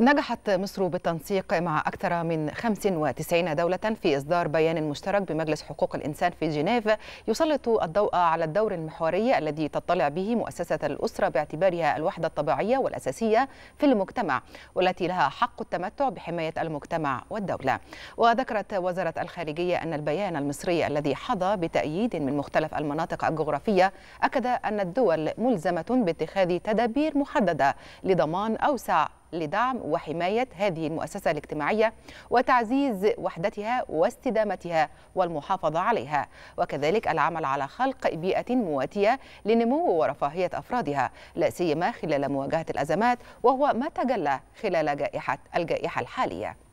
نجحت مصر بالتنسيق مع أكثر من 95 دولة في إصدار بيان مشترك بمجلس حقوق الإنسان في جنيف يسلط الضوء على الدور المحوري الذي تطلع به مؤسسة الأسرة باعتبارها الوحدة الطبيعية والأساسية في المجتمع والتي لها حق التمتع بحماية المجتمع والدولة وذكرت وزارة الخارجية أن البيان المصري الذي حظى بتأييد من مختلف المناطق الجغرافية أكد أن الدول ملزمة باتخاذ تدابير محددة لضمان أوسع لدعم وحماية هذه المؤسسة الاجتماعية وتعزيز وحدتها واستدامتها والمحافظة عليها وكذلك العمل على خلق بيئة مواتية لنمو ورفاهية أفرادها لا سيما خلال مواجهة الأزمات وهو ما تجلى خلال جائحة الجائحة الحالية